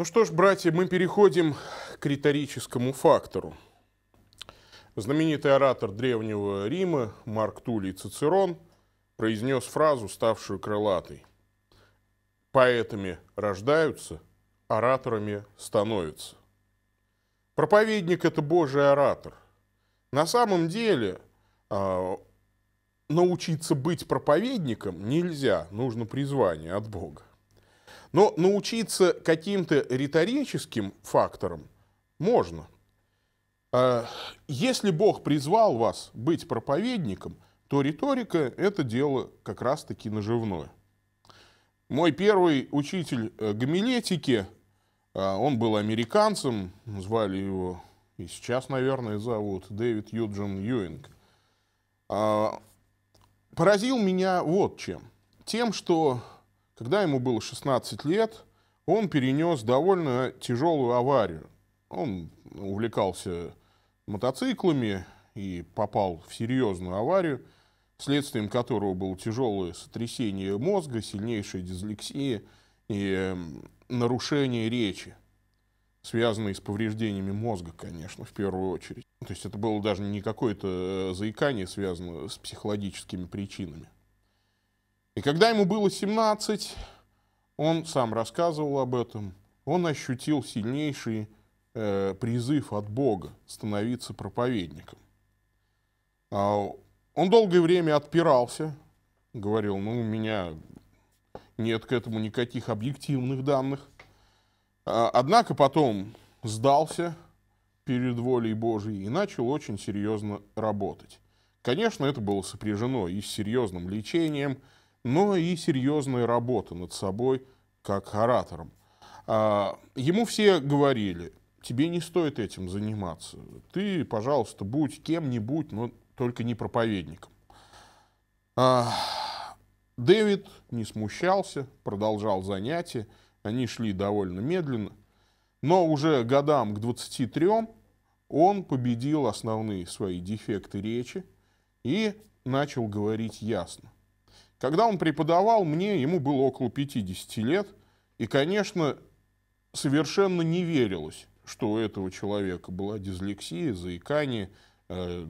Ну что ж, братья, мы переходим к риторическому фактору. Знаменитый оратор Древнего Рима Марк Тулий Цицерон произнес фразу, ставшую крылатой. «Поэтами рождаются, ораторами становятся». Проповедник – это Божий оратор. На самом деле, а, научиться быть проповедником нельзя, нужно призвание от Бога. Но научиться каким-то риторическим факторам можно. А, если Бог призвал вас быть проповедником, то риторика – это дело как раз-таки наживное. Мой первый учитель э, гомилетики, а, он был американцем, звали его, и сейчас, наверное, зовут Дэвид Юджин Юинг. А, поразил меня вот чем. Тем, что когда ему было 16 лет, он перенес довольно тяжелую аварию. Он увлекался мотоциклами и попал в серьезную аварию, следствием которого было тяжелое сотрясение мозга, сильнейшая дизлексия и эм, нарушение речи, связанное с повреждениями мозга, конечно, в первую очередь. То есть это было даже не какое-то э, заикание, связанное с психологическими причинами. И когда ему было 17, он сам рассказывал об этом, он ощутил сильнейший э, призыв от Бога становиться проповедником. А он долгое время отпирался, говорил, ну, у меня нет к этому никаких объективных данных. А, однако потом сдался перед волей Божией и начал очень серьезно работать. Конечно, это было сопряжено и с серьезным лечением – но и серьезная работа над собой как оратором. А, ему все говорили, тебе не стоит этим заниматься. Ты, пожалуйста, будь кем-нибудь, но только не проповедником. А, Дэвид не смущался, продолжал занятия. Они шли довольно медленно. Но уже годам к 23 он победил основные свои дефекты речи и начал говорить ясно. Когда он преподавал мне, ему было около 50 лет, и, конечно, совершенно не верилось, что у этого человека была дислексия, заикание, э,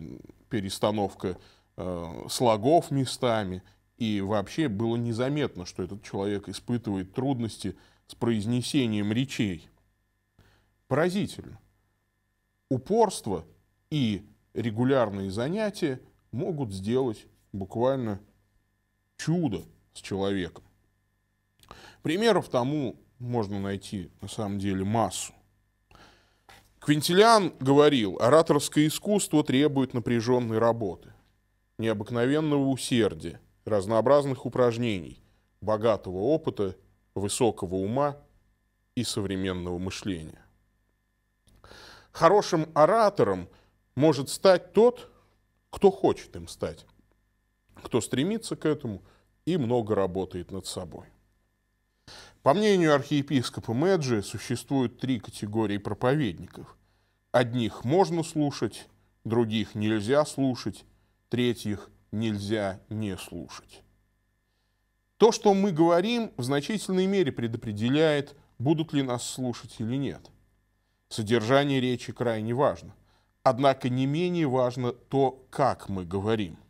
перестановка э, слогов местами, и вообще было незаметно, что этот человек испытывает трудности с произнесением речей. Поразительно. Упорство и регулярные занятия могут сделать буквально чудо с человеком. Примеров тому можно найти на самом деле массу. Квинтилиан говорил, ораторское искусство требует напряженной работы, необыкновенного усердия, разнообразных упражнений, богатого опыта, высокого ума и современного мышления. Хорошим оратором может стать тот, кто хочет им стать кто стремится к этому и много работает над собой. По мнению архиепископа Меджи, существуют три категории проповедников. Одних можно слушать, других нельзя слушать, третьих нельзя не слушать. То, что мы говорим, в значительной мере предопределяет, будут ли нас слушать или нет. Содержание речи крайне важно. Однако не менее важно то, как мы говорим –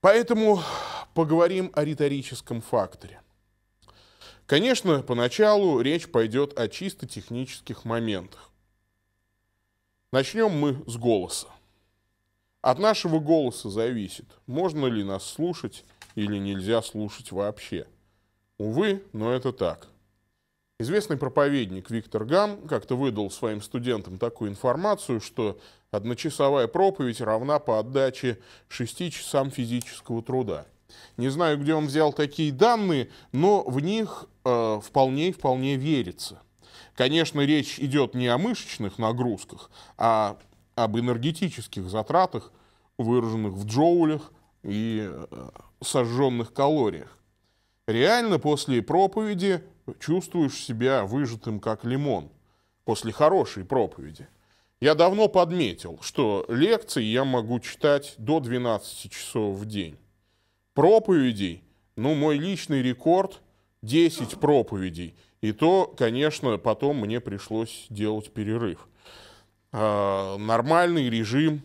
Поэтому поговорим о риторическом факторе. Конечно, поначалу речь пойдет о чисто технических моментах. Начнем мы с голоса. От нашего голоса зависит, можно ли нас слушать или нельзя слушать вообще. Увы, но это так. Известный проповедник Виктор Гам как-то выдал своим студентам такую информацию, что Одночасовая проповедь равна по отдаче 6 часам физического труда. Не знаю, где он взял такие данные, но в них э, вполне и вполне верится. Конечно, речь идет не о мышечных нагрузках, а об энергетических затратах, выраженных в джоулях и э, сожженных калориях. Реально после проповеди чувствуешь себя выжатым как лимон. После хорошей проповеди – я давно подметил, что лекции я могу читать до 12 часов в день. Проповедей, ну, мой личный рекорд – 10 проповедей. И то, конечно, потом мне пришлось делать перерыв. Э, нормальный режим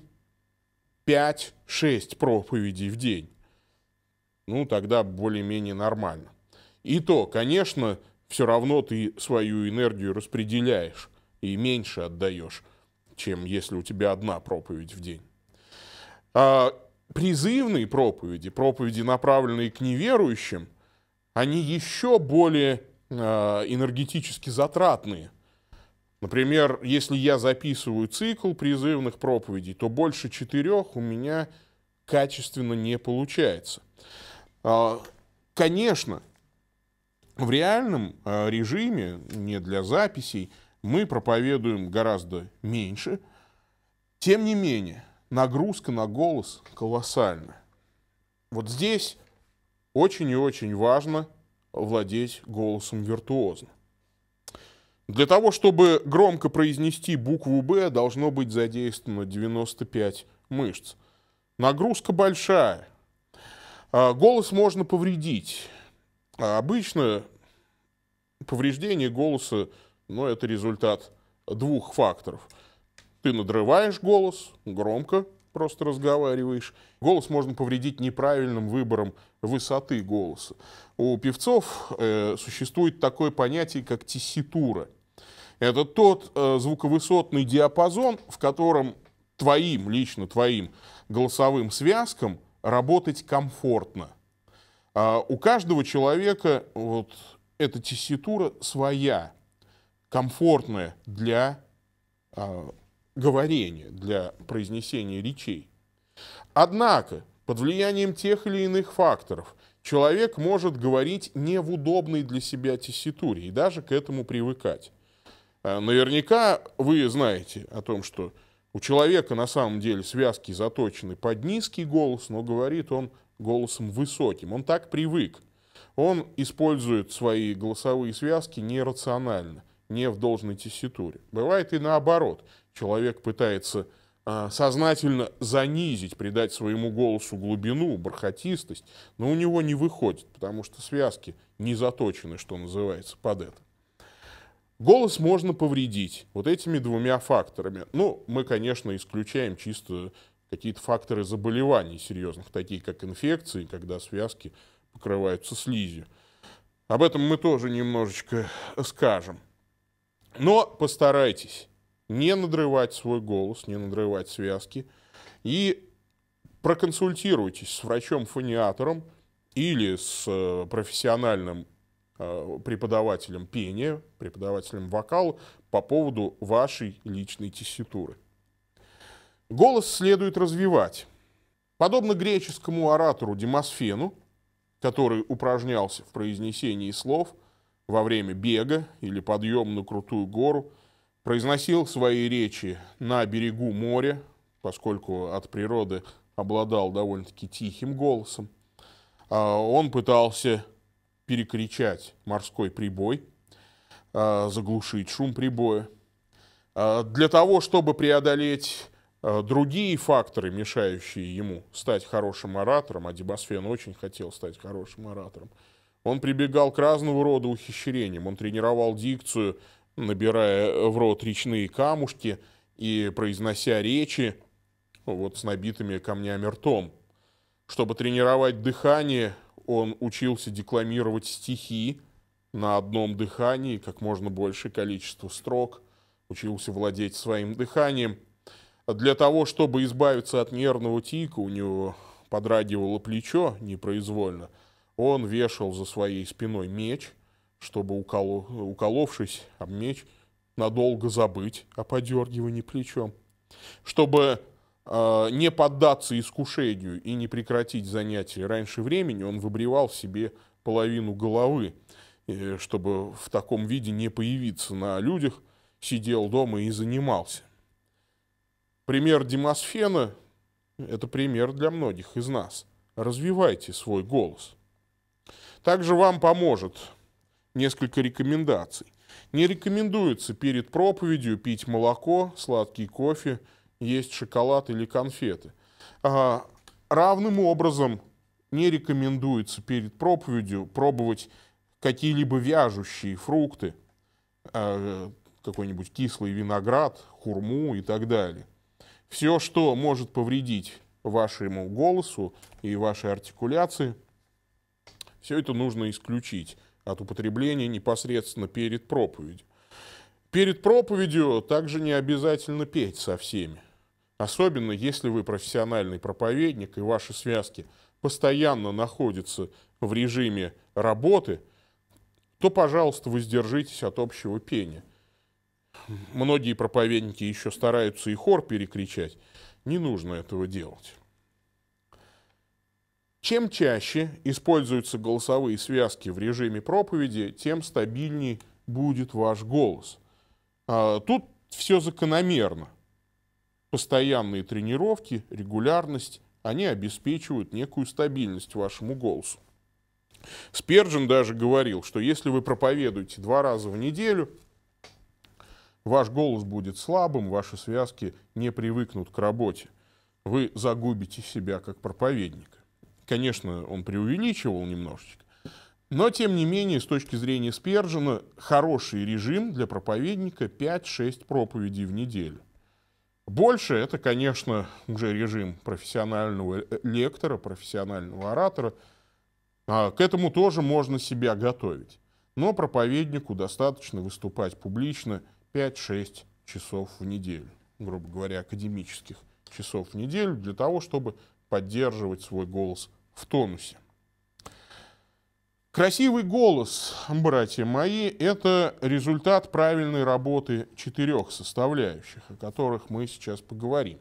5-6 проповедей в день. Ну, тогда более-менее нормально. И то, конечно, все равно ты свою энергию распределяешь и меньше отдаешь чем если у тебя одна проповедь в день. А призывные проповеди, проповеди, направленные к неверующим, они еще более а, энергетически затратные. Например, если я записываю цикл призывных проповедей, то больше четырех у меня качественно не получается. А, конечно, в реальном а, режиме, не для записей – мы проповедуем гораздо меньше. Тем не менее, нагрузка на голос колоссальная. Вот здесь очень и очень важно владеть голосом виртуозно. Для того, чтобы громко произнести букву «Б», должно быть задействовано 95 мышц. Нагрузка большая. А, голос можно повредить. А обычно повреждение голоса – но ну, это результат двух факторов. Ты надрываешь голос громко, просто разговариваешь. Голос можно повредить неправильным выбором высоты голоса. У певцов э, существует такое понятие, как тесситура. Это тот э, звуковысотный диапазон, в котором твоим, лично твоим голосовым связкам работать комфортно. А у каждого человека вот эта тесситура своя – комфортное для э, говорения, для произнесения речей. Однако, под влиянием тех или иных факторов, человек может говорить не в удобной для себя тесситуре и даже к этому привыкать. А, наверняка вы знаете о том, что у человека на самом деле связки заточены под низкий голос, но говорит он голосом высоким. Он так привык. Он использует свои голосовые связки нерационально – не в должной тесситуре. Бывает и наоборот. Человек пытается а, сознательно занизить, придать своему голосу глубину, бархатистость, но у него не выходит, потому что связки не заточены, что называется, под это. Голос можно повредить вот этими двумя факторами. Ну, мы, конечно, исключаем чисто какие-то факторы заболеваний серьезных, такие как инфекции, когда связки покрываются слизью. Об этом мы тоже немножечко скажем. Но постарайтесь не надрывать свой голос, не надрывать связки и проконсультируйтесь с врачом-фониатором или с э, профессиональным э, преподавателем пения, преподавателем вокала по поводу вашей личной тесситуры. Голос следует развивать. Подобно греческому оратору Демосфену, который упражнялся в произнесении слов – во время бега или подъем на крутую гору, произносил свои речи на берегу моря, поскольку от природы обладал довольно-таки тихим голосом. А, он пытался перекричать морской прибой, а, заглушить шум прибоя. А, для того, чтобы преодолеть другие факторы, мешающие ему стать хорошим оратором, а Дебасфен очень хотел стать хорошим оратором, он прибегал к разного рода ухищрениям. Он тренировал дикцию, набирая в рот речные камушки и произнося речи вот с набитыми камнями ртом. Чтобы тренировать дыхание, он учился декламировать стихи на одном дыхании, как можно больше количество строк, учился владеть своим дыханием. Для того, чтобы избавиться от нервного тика, у него подрагивало плечо непроизвольно – он вешал за своей спиной меч, чтобы, уколо, уколовшись об меч, надолго забыть о подергивании плечом. Чтобы э, не поддаться искушению и не прекратить занятия раньше времени, он выбривал себе половину головы, э, чтобы в таком виде не появиться на людях, сидел дома и занимался. Пример Демосфена – это пример для многих из нас. Развивайте свой голос – также вам поможет несколько рекомендаций. Не рекомендуется перед проповедью пить молоко, сладкий кофе, есть шоколад или конфеты. А, равным образом не рекомендуется перед проповедью пробовать какие-либо вяжущие фрукты, а, какой-нибудь кислый виноград, хурму и так далее. Все, что может повредить вашему голосу и вашей артикуляции – все это нужно исключить от употребления непосредственно перед проповедью. Перед проповедью также не обязательно петь со всеми. Особенно если вы профессиональный проповедник и ваши связки постоянно находятся в режиме работы, то, пожалуйста, воздержитесь от общего пения. Многие проповедники еще стараются и хор перекричать. Не нужно этого делать. Чем чаще используются голосовые связки в режиме проповеди, тем стабильней будет ваш голос. А, тут все закономерно. Постоянные тренировки, регулярность, они обеспечивают некую стабильность вашему голосу. Сперджин даже говорил, что если вы проповедуете два раза в неделю, ваш голос будет слабым, ваши связки не привыкнут к работе. Вы загубите себя как проповедника. Конечно, он преувеличивал немножечко. Но, тем не менее, с точки зрения Спержина, хороший режим для проповедника 5-6 проповедей в неделю. Больше это, конечно, уже режим профессионального э, лектора, профессионального оратора. А к этому тоже можно себя готовить. Но проповеднику достаточно выступать публично 5-6 часов в неделю, грубо говоря, академических часов в неделю, для того, чтобы поддерживать свой голос в тонусе. Красивый голос, братья мои, это результат правильной работы четырех составляющих, о которых мы сейчас поговорим.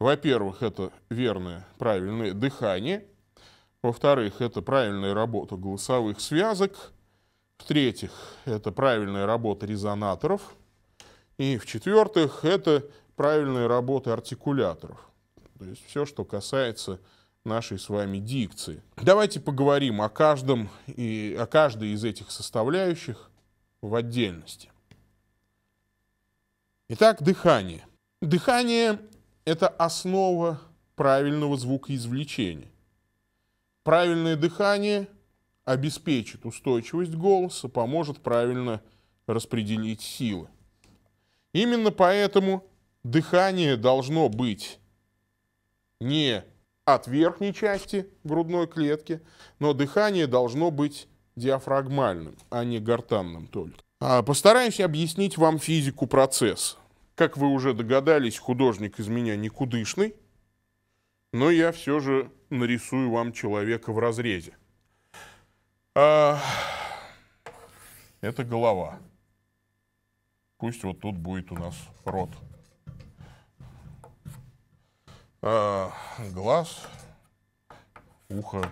Во-первых, это верное, правильное дыхание. Во-вторых, это правильная работа голосовых связок. В-третьих, это правильная работа резонаторов. И в-четвертых, это правильная работа артикуляторов то есть все, что касается нашей с вами дикции. Давайте поговорим о каждом и о каждой из этих составляющих в отдельности. Итак, дыхание. Дыхание – это основа правильного звукоизвлечения. Правильное дыхание обеспечит устойчивость голоса, поможет правильно распределить силы. Именно поэтому дыхание должно быть не от верхней части грудной клетки, но дыхание должно быть диафрагмальным, а не гортанным только. А постараюсь объяснить вам физику процесса. Как вы уже догадались, художник из меня никудышный, но я все же нарисую вам человека в разрезе. А... Это голова. Пусть вот тут будет у нас рот э, глаз, ухо.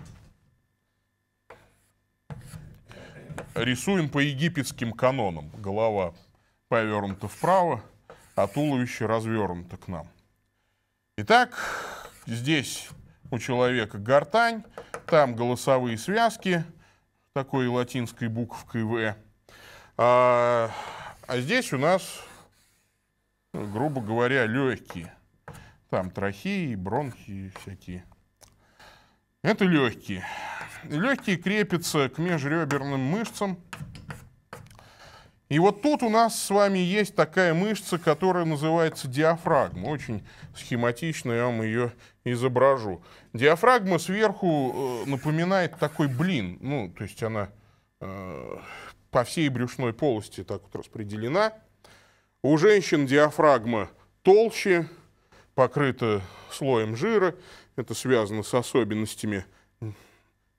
Рисуем по египетским канонам. Голова повернута вправо, а туловище развернуто к нам. Итак, здесь у человека гортань, там голосовые связки, такой латинской буквкой «В». А, а здесь у нас, грубо говоря, легкие. Там трахеи, бронхи всякие. Это легкие. Легкие крепятся к межреберным мышцам. И вот тут у нас с вами есть такая мышца, которая называется диафрагма. Очень схематично я вам ее изображу. Диафрагма сверху э, напоминает такой блин. Ну, то есть она э, по всей брюшной полости так вот распределена. У женщин диафрагма толще, покрыта слоем жира. Это связано с особенностями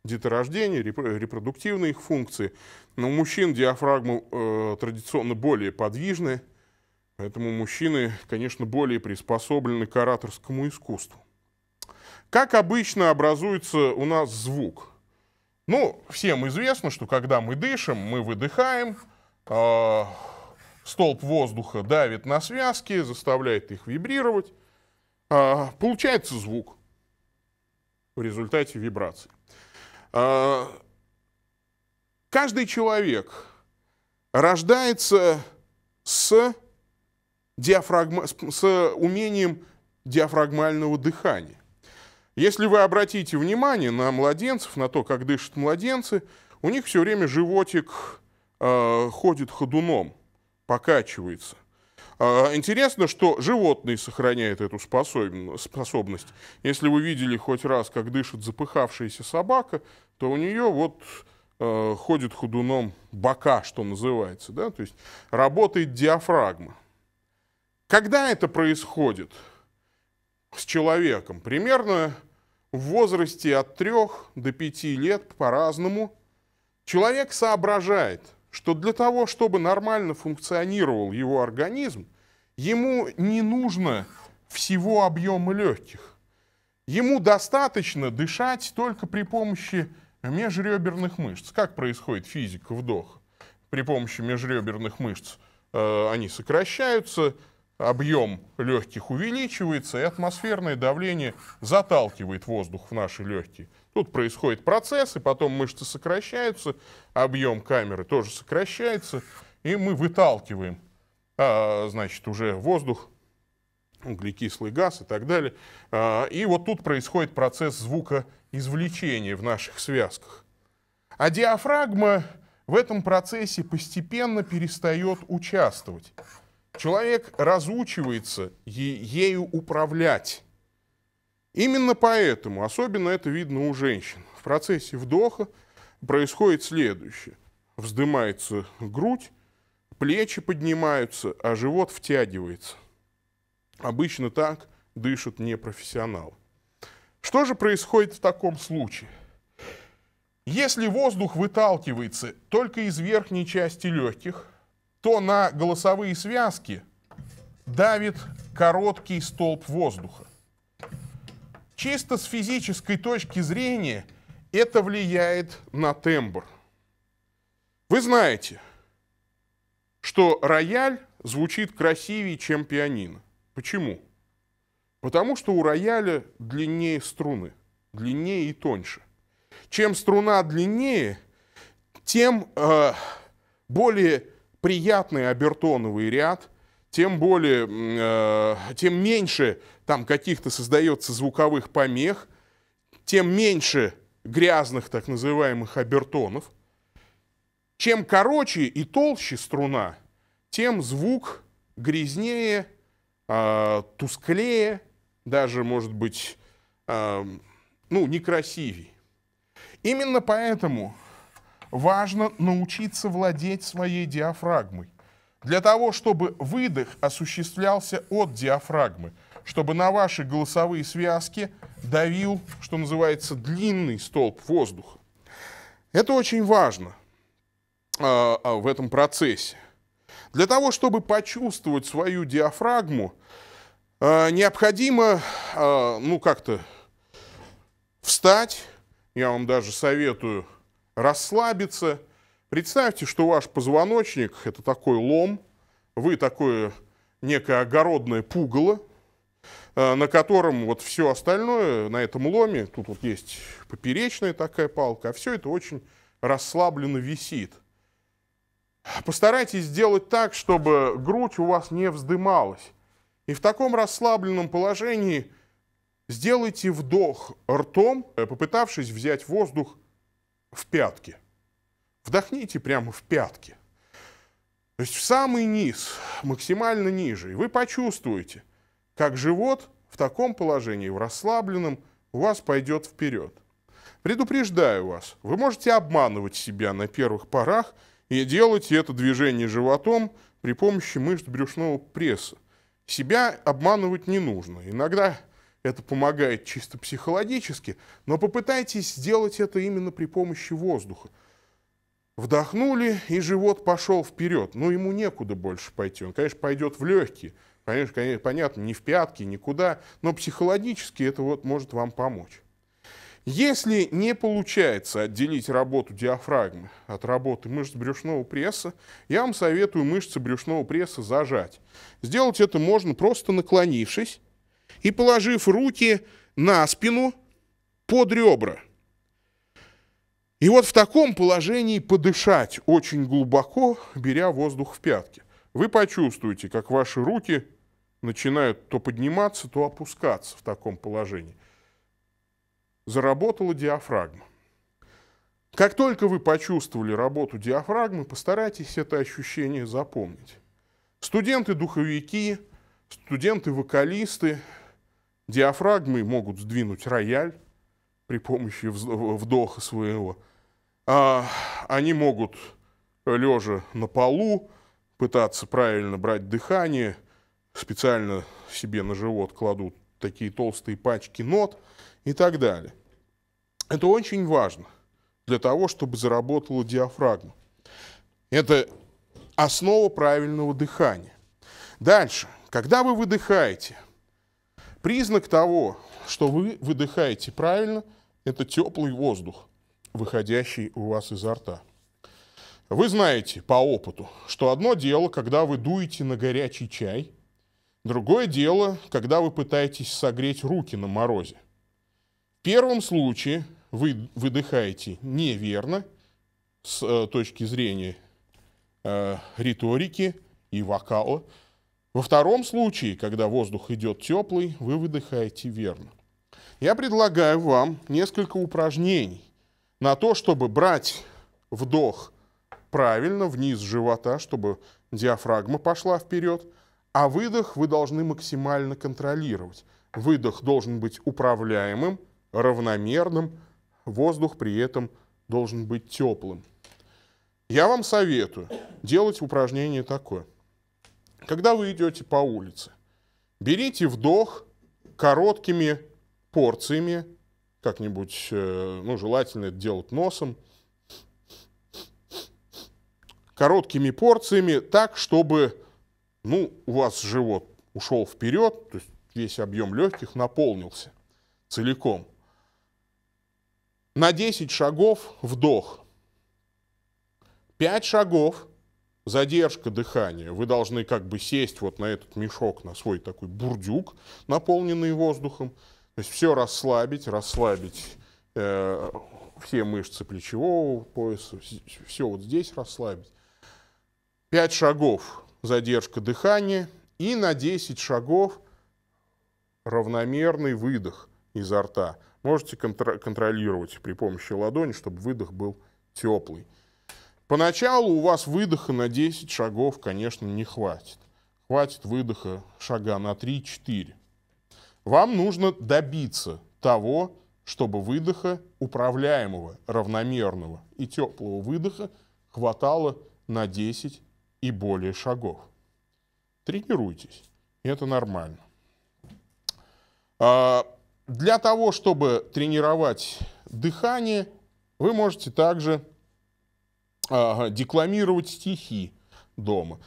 деторождения, репродуктивной их функции. Но у мужчин диафрагма э, традиционно более подвижная, поэтому мужчины, конечно, более приспособлены к ораторскому искусству. Как обычно образуется у нас звук? Ну, всем известно, что когда мы дышим, мы выдыхаем, э, столб воздуха давит на связки, заставляет их вибрировать. А, получается звук в результате вибрации. А, каждый человек рождается с, диафрагма, с умением диафрагмального дыхания. Если вы обратите внимание на младенцев, на то, как дышат младенцы, у них все время животик э, ходит ходуном, покачивается. А, интересно, что животные сохраняют эту способность. Если вы видели хоть раз, как дышит запыхавшаяся собака, то у нее вот э, ходит худуном бока, что называется, да, то есть работает диафрагма. Когда это происходит с человеком? Примерно в возрасте от 3 до 5 лет по-разному. Человек соображает – что для того, чтобы нормально функционировал его организм, Ему не нужно всего объема легких. Ему достаточно дышать только при помощи межреберных мышц. Как происходит физика вдоха? При помощи межреберных мышц э, они сокращаются, объем легких увеличивается, и атмосферное давление заталкивает воздух в наши легкие. Тут происходит процесс, и потом мышцы сокращаются, объем камеры тоже сокращается, и мы выталкиваем а, значит, уже воздух, углекислый газ и так далее. А, и вот тут происходит процесс звукоизвлечения в наших связках. А диафрагма в этом процессе постепенно перестает участвовать. Человек разучивается ею управлять. Именно поэтому, особенно это видно у женщин, в процессе вдоха происходит следующее. Вздымается грудь, плечи поднимаются, а живот втягивается. Обычно так дышат непрофессионалы. Что же происходит в таком случае? Если воздух выталкивается только из верхней части легких, то на голосовые связки давит короткий столб воздуха. Чисто с физической точки зрения это влияет на тембр. Вы знаете, что рояль звучит красивее, чем пианино. Почему? Потому что у рояля длиннее струны, длиннее и тоньше. Чем струна длиннее, тем э, более приятный обертоновый ряд, тем более, э, тем меньше там каких-то создается звуковых помех, тем меньше грязных так называемых обертонов – чем короче и толще струна, тем звук грязнее, э, тусклее, даже, может быть, э, ну, некрасивей. Именно поэтому важно научиться владеть своей диафрагмой. Для того, чтобы выдох осуществлялся от диафрагмы, чтобы на ваши голосовые связки давил, что называется, длинный столб воздуха. Это очень важно. А, а, в этом процессе. Для того, чтобы почувствовать свою диафрагму, а, необходимо, ну, как-то встать, я вам даже советую расслабиться. Представьте, что ваш позвоночник – это такой лом, вы такое некое огородное пугало, на котором вот все остальное, на этом ломе, тут вот есть поперечная такая палка, а все это очень расслабленно висит. Постарайтесь сделать так, чтобы грудь у вас не вздымалась. И в таком расслабленном положении сделайте вдох ртом, э, попытавшись взять воздух в пятки. Вдохните прямо в пятки. То есть в самый низ, максимально ниже. И вы почувствуете, как живот в таком положении, в расслабленном, у вас пойдет вперед. Предупреждаю вас, вы можете обманывать себя на первых порах – и делайте это движение животом при помощи мышц брюшного пресса. Себя обманывать не нужно. Иногда это помогает чисто психологически, но попытайтесь сделать это именно при помощи воздуха. Вдохнули, и живот пошел вперед. Ну, ему некуда больше пойти. Он, конечно, пойдет в легкие. Конечно, конечно, понятно, не в пятки, никуда. Но психологически это вот может вам помочь. Если не получается отделить работу диафрагмы от работы мышц брюшного пресса, я вам советую мышцы брюшного пресса зажать. Сделать это можно просто наклонившись и положив руки на спину под ребра. И вот в таком положении подышать очень глубоко, беря воздух в пятки. Вы почувствуете, как ваши руки начинают то подниматься, то опускаться в таком положении заработала диафрагма. Как только вы почувствовали работу диафрагмы, постарайтесь это ощущение запомнить. Студенты-духовики, студенты-вокалисты диафрагмы могут сдвинуть рояль при помощи вдоха своего. А, они могут лежа на полу пытаться правильно брать дыхание, специально себе на живот кладут такие толстые пачки нот и так далее. Это очень важно для того, чтобы заработала диафрагма. Это основа правильного дыхания. Дальше. Когда вы выдыхаете, признак того, что вы выдыхаете правильно, это теплый воздух, выходящий у вас изо рта. Вы знаете по опыту, что одно дело, когда вы дуете на горячий чай, другое дело, когда вы пытаетесь согреть руки на морозе. В первом случае вы выдыхаете неверно с э, точки зрения э, риторики и вокала. Во втором случае, когда воздух идет теплый, вы выдыхаете верно. Я предлагаю вам несколько упражнений на то, чтобы брать вдох правильно вниз живота, чтобы диафрагма пошла вперед, а выдох вы должны максимально контролировать. Выдох должен быть управляемым, равномерным, воздух при этом должен быть теплым. Я вам советую делать упражнение такое. Когда вы идете по улице, берите вдох короткими порциями, как-нибудь, э, ну, желательно это делать носом, короткими порциями, так, чтобы, ну, у вас живот ушел вперед, то есть весь объем легких наполнился целиком на 10 шагов вдох, 5 шагов задержка дыхания. Вы должны как бы сесть вот на этот мешок, на свой такой бурдюк, наполненный воздухом. То есть все расслабить, расслабить э, все мышцы плечевого пояса, все вот здесь расслабить. 5 шагов задержка дыхания и на 10 шагов равномерный выдох изо рта можете контр контролировать при помощи ладони, чтобы выдох был теплый. Поначалу у вас выдоха на 10 шагов, конечно, не хватит. Хватит выдоха шага на 3-4. Вам нужно добиться того, чтобы выдоха управляемого, равномерного и теплого выдоха хватало на 10 и более шагов. Тренируйтесь, это нормально. А, для того, чтобы тренировать дыхание, вы можете также а, декламировать стихи дома.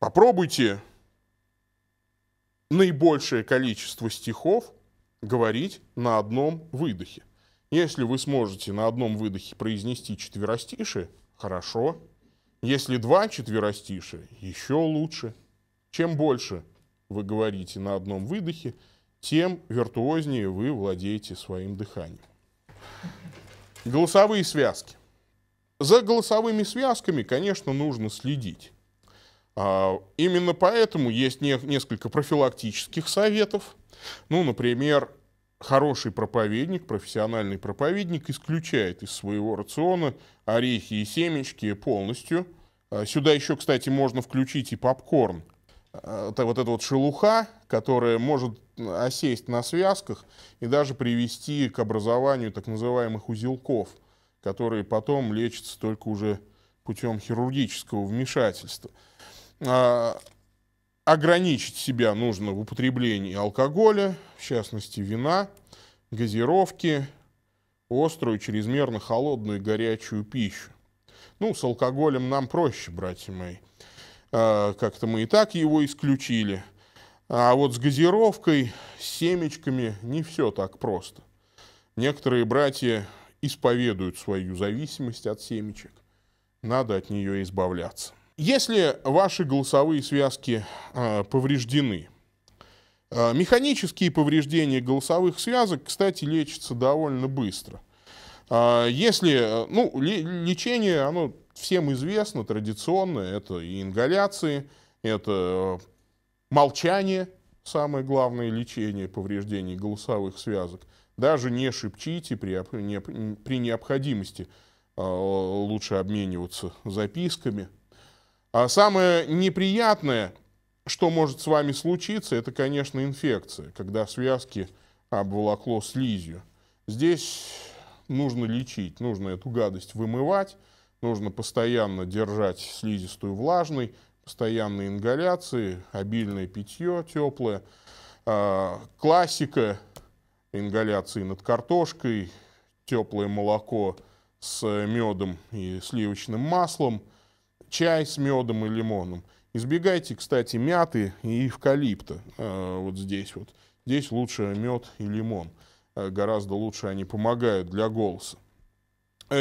Попробуйте наибольшее количество стихов говорить на одном выдохе. Если вы сможете на одном выдохе произнести четверостишие, хорошо. Если два четверостишия, еще лучше. Чем больше вы говорите на одном выдохе, тем виртуознее вы владеете своим дыханием. Голосовые связки. За голосовыми связками, конечно, нужно следить. А, именно поэтому есть несколько профилактических советов. Ну, например, хороший проповедник, профессиональный проповедник исключает из своего рациона орехи и семечки полностью. А, сюда еще, кстати, можно включить и попкорн – Э, вот эта вот шелуха, которая может осесть на связках и даже привести к образованию так называемых узелков, которые потом лечатся только уже путем хирургического вмешательства. А, ограничить себя нужно в употреблении алкоголя, в частности вина, газировки, острую, чрезмерно холодную и горячую пищу. Ну, с алкоголем нам проще, братья мои. А, как-то мы и так его исключили. А вот с газировкой, с семечками не все так просто. Некоторые братья исповедуют свою зависимость от семечек. Надо от нее избавляться. Если ваши голосовые связки э, повреждены, э, механические повреждения голосовых связок, кстати, лечатся довольно быстро. Э, если, ну, лечение, оно всем известно традиционно, это и ингаляции, это э, молчание, самое главное лечение повреждений голосовых связок. Даже не шепчите при, не, при необходимости, э, лучше обмениваться записками. А самое неприятное, что может с вами случиться, это, конечно, инфекция, когда связки обволокло слизью. Здесь нужно лечить, нужно эту гадость вымывать, нужно постоянно держать слизистую влажной, постоянные ингаляции, обильное питье теплое. А, классика ингаляции над картошкой, теплое молоко с медом и сливочным маслом, чай с медом и лимоном. Избегайте, кстати, мяты и эвкалипта а, вот здесь вот. Здесь лучше мед и лимон. А, гораздо лучше они помогают для голоса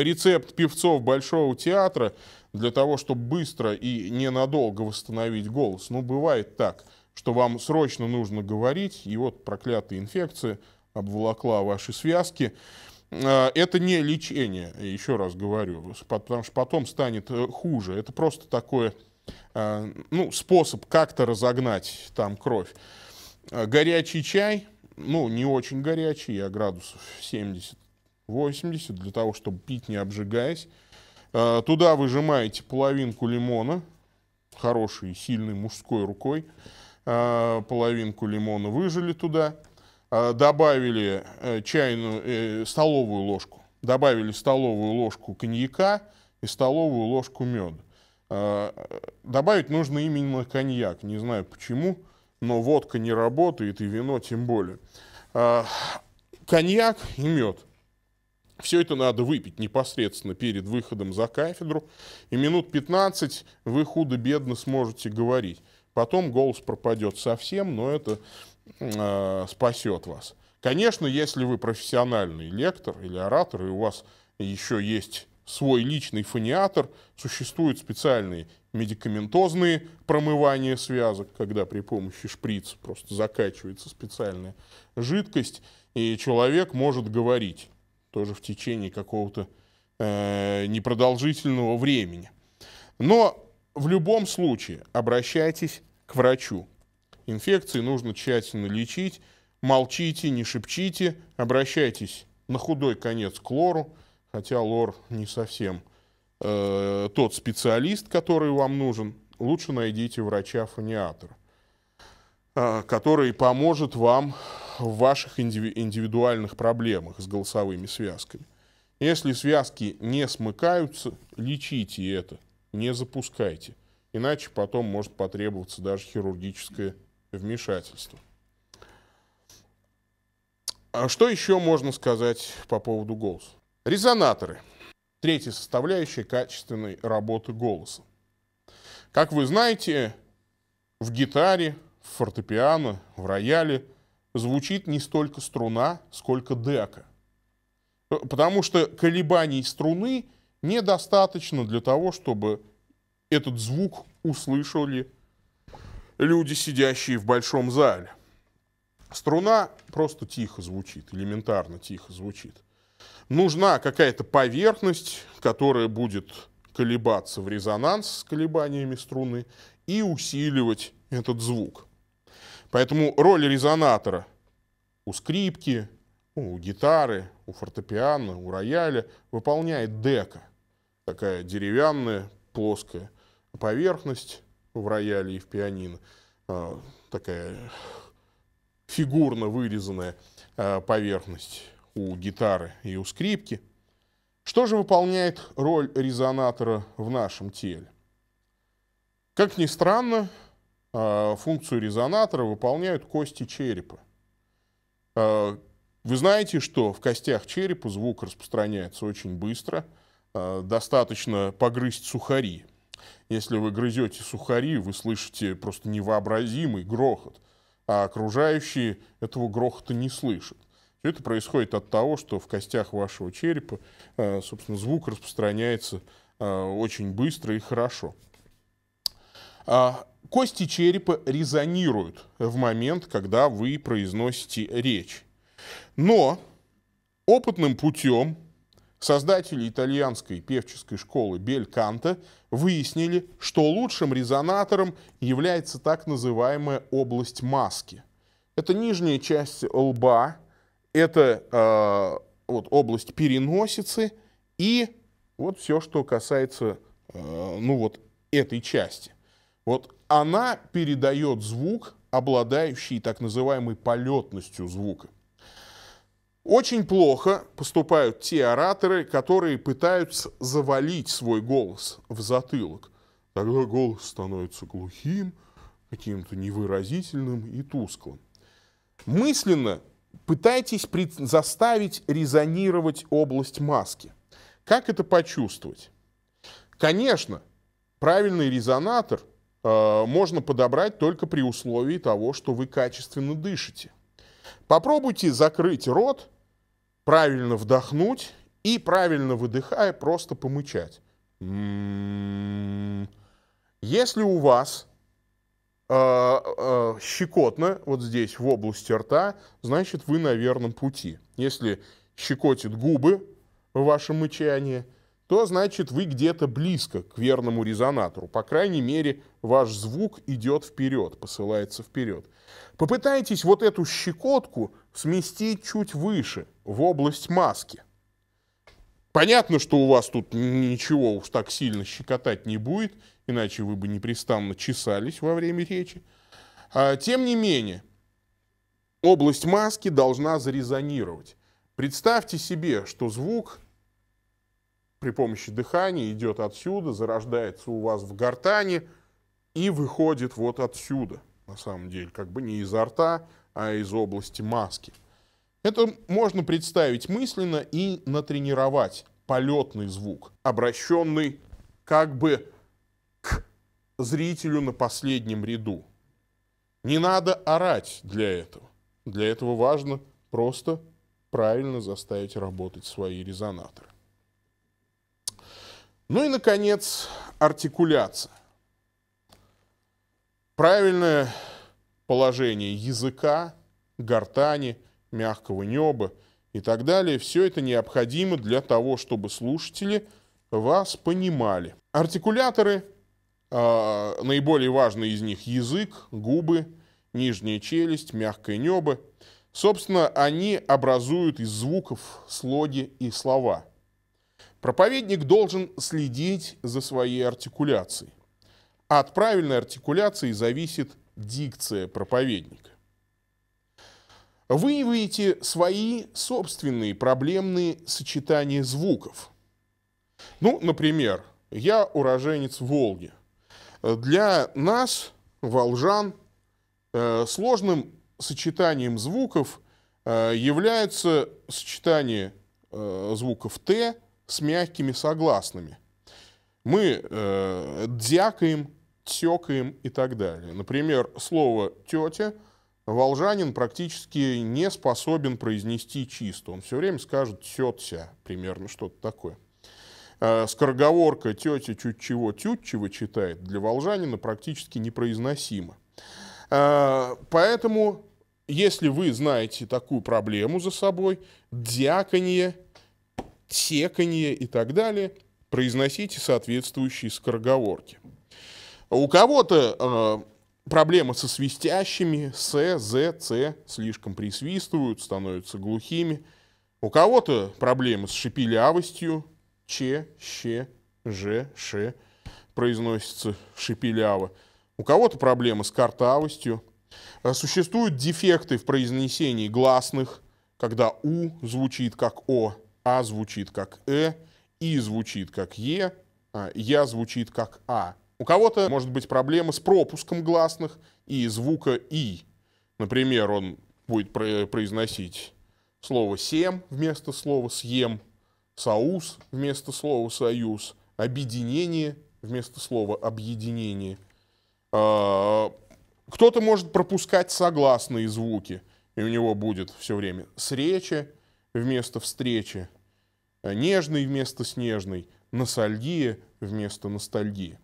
рецепт певцов Большого театра для того, чтобы быстро и ненадолго восстановить голос. Ну, бывает так, что вам срочно нужно говорить, и вот проклятая инфекция обволокла ваши связки. А, это не лечение, еще раз говорю, потому что потом станет э, хуже. Это просто такой а, ну, способ как-то разогнать там кровь. А, горячий чай, ну, не очень горячий, я градусов 70 80 для того, чтобы пить, не обжигаясь. А, туда выжимаете половинку лимона, хорошей, сильной мужской рукой. А, половинку лимона выжили туда. А, добавили э, чайную, э, столовую ложку. Добавили столовую ложку коньяка и столовую ложку меда. Добавить нужно именно коньяк. Не знаю почему, но водка не работает и вино тем более. Коньяк и мед – все это надо выпить непосредственно перед выходом за кафедру, и минут 15 вы худо-бедно сможете говорить. Потом голос пропадет совсем, но это э, а, спасет вас. Конечно, если вы профессиональный лектор или оратор, и у вас еще есть свой личный фониатор, существуют специальные медикаментозные промывания связок, когда при помощи шприца просто закачивается специальная жидкость, и человек может говорить тоже в течение какого-то э, непродолжительного времени. Но в любом случае обращайтесь к врачу. Инфекции нужно тщательно лечить, молчите, не шепчите, обращайтесь на худой конец к лору, хотя лор не совсем э, тот специалист, который вам нужен, лучше найдите врача-фониатора, э, который поможет вам в ваших индивидуальных проблемах с голосовыми связками. Если связки не смыкаются, лечите это, не запускайте. Иначе потом может потребоваться даже хирургическое вмешательство. А что еще можно сказать по поводу голоса? Резонаторы. Третья составляющая качественной работы голоса. Как вы знаете, в гитаре, в фортепиано, в рояле звучит не столько струна, сколько дека. Потому что колебаний струны недостаточно для того, чтобы этот звук услышали люди, сидящие в большом зале. Струна просто тихо звучит, элементарно тихо звучит. Нужна какая-то поверхность, которая будет колебаться в резонанс с колебаниями струны и усиливать этот звук. Поэтому роль резонатора у скрипки, ну, у гитары, у фортепиано, у рояля выполняет дека. Такая деревянная, плоская поверхность в рояле и в пианино. А, такая фигурно вырезанная а, поверхность у гитары и у скрипки. Что же выполняет роль резонатора в нашем теле? Как ни странно, а, функцию резонатора выполняют кости черепа. А, вы знаете, что в костях черепа звук распространяется очень быстро. А, достаточно погрызть сухари. Если вы грызете сухари, вы слышите просто невообразимый грохот, а окружающие этого грохота не слышат. Все это происходит от того, что в костях вашего черепа, собственно, звук распространяется очень быстро и хорошо. А, кости черепа резонируют в момент, когда вы произносите речь. Но опытным путем создатели итальянской певческой школы Бельканта выяснили, что лучшим резонатором является так называемая область маски. Это нижняя часть лба, это э, вот область переносицы и вот все, что касается э, ну вот этой части. Вот она передает звук, обладающий так называемой полетностью звука. Очень плохо поступают те ораторы, которые пытаются завалить свой голос в затылок. Тогда голос становится глухим, каким-то невыразительным и тусклым. Мысленно пытайтесь заставить резонировать область маски. Как это почувствовать? Конечно, правильный резонатор – Э, можно подобрать только при условии того, что вы качественно дышите. Попробуйте закрыть рот, правильно вдохнуть и правильно выдыхая просто помычать. М-м-м. Если у вас э, э, щекотно вот здесь в области рта, значит вы на верном пути. Если щекотит губы в вашем мычании – то значит вы где-то близко к верному резонатору. По крайней мере, ваш звук идет вперед, посылается вперед. Попытайтесь вот эту щекотку сместить чуть выше, в область маски. Понятно, что у вас тут ничего уж так сильно щекотать не будет, иначе вы бы непрестанно чесались во время речи. А, тем не менее, область маски должна зарезонировать. Представьте себе, что звук при помощи дыхания идет отсюда, зарождается у вас в гортане и выходит вот отсюда, на самом деле, как бы не изо рта, а из области маски. Это можно представить мысленно и натренировать полетный звук, обращенный как бы к зрителю на последнем ряду. Не надо орать для этого. Для этого важно просто правильно заставить работать свои резонаторы. Ну и, наконец, артикуляция. Правильное положение языка, гортани, мягкого неба и так далее. Все это необходимо для того, чтобы слушатели вас понимали. Артикуляторы, э, наиболее важные из них язык, губы, нижняя челюсть, мягкое небо. Собственно, они образуют из звуков слоги и слова – Проповедник должен следить за своей артикуляцией. А от правильной артикуляции зависит дикция проповедника. Выявите свои собственные проблемные сочетания звуков. Ну, например, я уроженец Волги. Для нас, волжан, э, сложным сочетанием звуков э, является сочетание э, звуков «т», с мягкими согласными. Мы э, дякаем, тёкаем и так далее. Например, слово «тетя» Волжанин практически не способен произнести чисто. Он все время скажет «тетя», примерно что-то такое. Э, скороговорка «тетя чуть чего чего читает для Волжанина практически непроизносима. Э, поэтому, если вы знаете такую проблему за собой, дяканье – секанье и так далее, произносите соответствующие скороговорки. У кого-то э, проблема со свистящими, С, З, Ц слишком присвистывают, становятся глухими. У кого-то проблемы с шепелявостью, Ч, Щ, Ж, Ш произносится шепеляво. У кого-то проблемы с картавостью. Э, существуют дефекты в произнесении гласных, когда У звучит как О, а звучит как Э, И звучит как Е, а, Я звучит как А. У кого-то может быть проблема с пропуском гласных и звука И. Например, он будет произносить слово «сем» вместо слова «съем», «соус» вместо слова «союз», «объединение» вместо слова «объединение». А, кто-то может пропускать согласные звуки, и у него будет все время «сречи», вместо встречи, э, нежный вместо снежной, носальгия вместо ностальгии.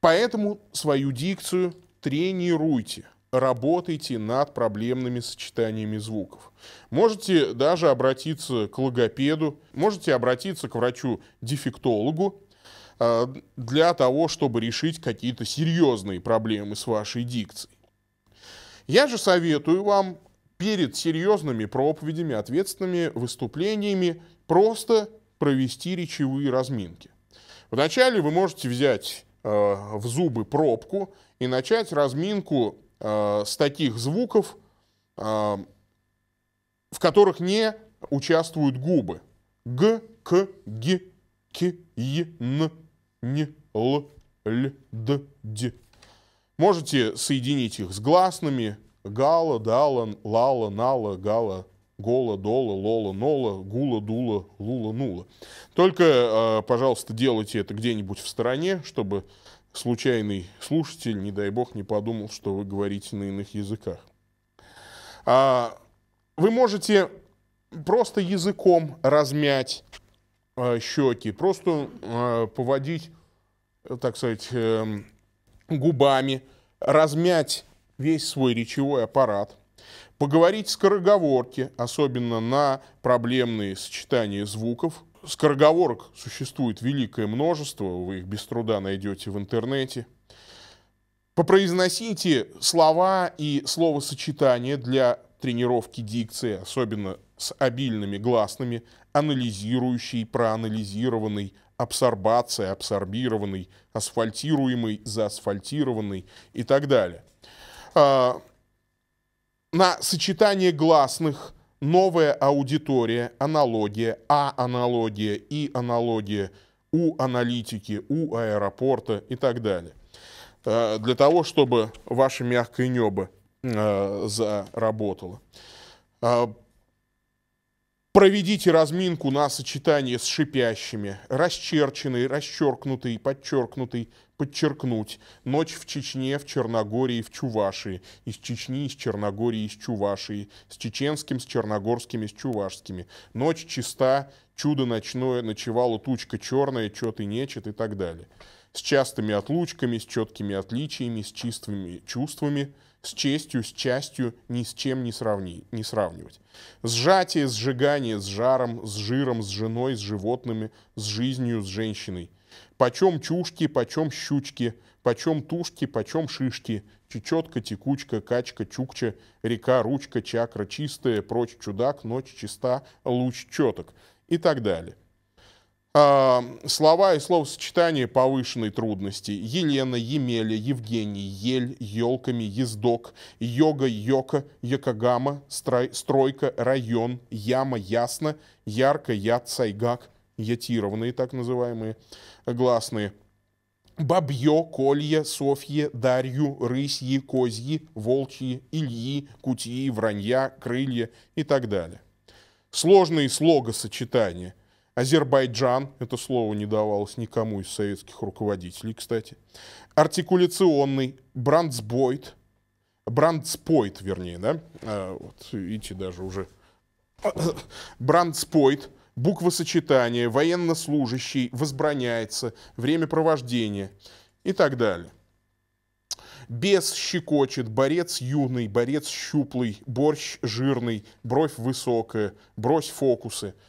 Поэтому свою дикцию тренируйте, работайте над проблемными сочетаниями звуков. Можете даже обратиться к логопеду, можете обратиться к врачу-дефектологу э, для того, чтобы решить какие-то серьезные проблемы с вашей дикцией. Я же советую вам перед серьезными проповедями, ответственными выступлениями просто провести речевые разминки. Вначале вы можете взять э, в зубы пробку и начать разминку э, с таких звуков, э, в которых не участвуют губы. Г, К, Г, К, И, Н, Н, Л, Л, Д, Д. Можете соединить их с гласными, Гала, дала, лала, нала, гала, гола, дола, лола, нола, гула, дула, лула, нула. Только, э, пожалуйста, делайте это где-нибудь в стороне, чтобы случайный слушатель, не дай бог, не подумал, что вы говорите на иных языках. А, вы можете просто языком размять э, щеки, просто э, поводить, так сказать, эм, губами, размять весь свой речевой аппарат, поговорить скороговорки, особенно на проблемные сочетания звуков. Скороговорок существует великое множество, вы их без труда найдете в интернете. Попроизносите слова и словосочетания для тренировки дикции, особенно с обильными гласными, анализирующий, проанализированный, абсорбация, абсорбированный, асфальтируемый, заасфальтированный и так далее. Э, на сочетание гласных новая аудитория, аналогия, а-аналогия, и-аналогия, у аналитики, у аэропорта и так далее. Э, для того, чтобы ваше мягкое небо э, заработало. Проведите разминку на сочетание с шипящими. Расчерченный, расчеркнутый, подчеркнутый, подчеркнуть. Ночь в Чечне, в Черногории, в Чувашии. Из Чечни, из Черногории, из Чувашии. С чеченским, с черногорскими, с чувашскими. Ночь чиста, чудо ночное, ночевала тучка черная, чет и нечет и так далее. С частыми отлучками, с четкими отличиями, с чистыми чувствами – с честью, с частью ни с чем не, сравни, не сравнивать. Сжатие, сжигание с жаром, с жиром, с женой, с животными, с жизнью, с женщиной. Почем чушки, почем щучки, почем тушки, почем шишки, чечетка, текучка, качка, чукча, река, ручка, чакра, чистая, прочь чудак, ночь чиста, луч четок и так далее слова и словосочетания повышенной трудности. Елена, Емеля, Евгений, Ель, Елками, Ездок, Йога, Йока, Якогама, строй, Стройка, Район, Яма, Ясно, Ярко, Яд, Сайгак, Ятированные так называемые гласные. Бабье, Колье, Софье, Дарью, Рысьи, Козьи, Волчьи, Ильи, Кутии, Вранья, Крылья и так далее. Сложные слогосочетания – Азербайджан, это слово не давалось никому из советских руководителей, кстати. Артикуляционный, брандсбойт, брандспойт, вернее, да, а, вот, видите, даже уже брандспойт, буква буквосочетание, военнослужащий, возбраняется, время провождения и так далее. Бес щекочет, борец юный, борец щуплый, борщ жирный, бровь высокая, брось фокусы –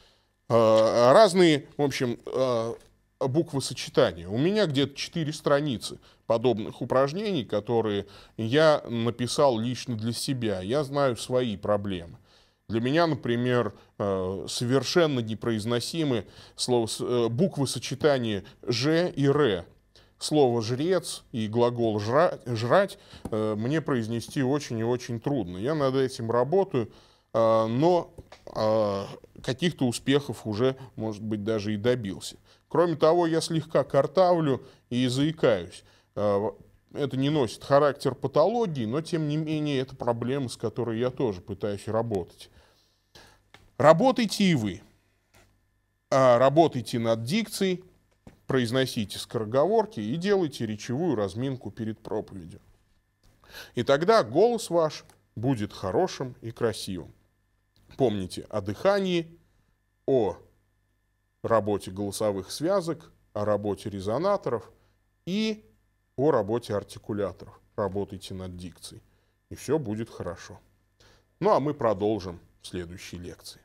а, разные, в общем, а, буквы сочетания. У меня где-то 4 страницы подобных упражнений, которые я написал лично для себя. Я знаю свои проблемы. Для меня, например, э, совершенно непроизносимы слово, э, буквы сочетания «ж» и «р». Слово «жрец» и глагол «жрать» э, мне произнести очень и очень трудно. Я над этим работаю, а, но а, каких-то успехов уже, может быть, даже и добился. Кроме того, я слегка картавлю и заикаюсь. А, это не носит характер патологии, но, тем не менее, это проблема, с которой я тоже пытаюсь работать. Работайте и вы. А, работайте над дикцией, произносите скороговорки и делайте речевую разминку перед проповедью. И тогда голос ваш будет хорошим и красивым. Помните о дыхании, о работе голосовых связок, о работе резонаторов и о работе артикуляторов. Работайте над дикцией, и все будет хорошо. Ну а мы продолжим в следующей лекции.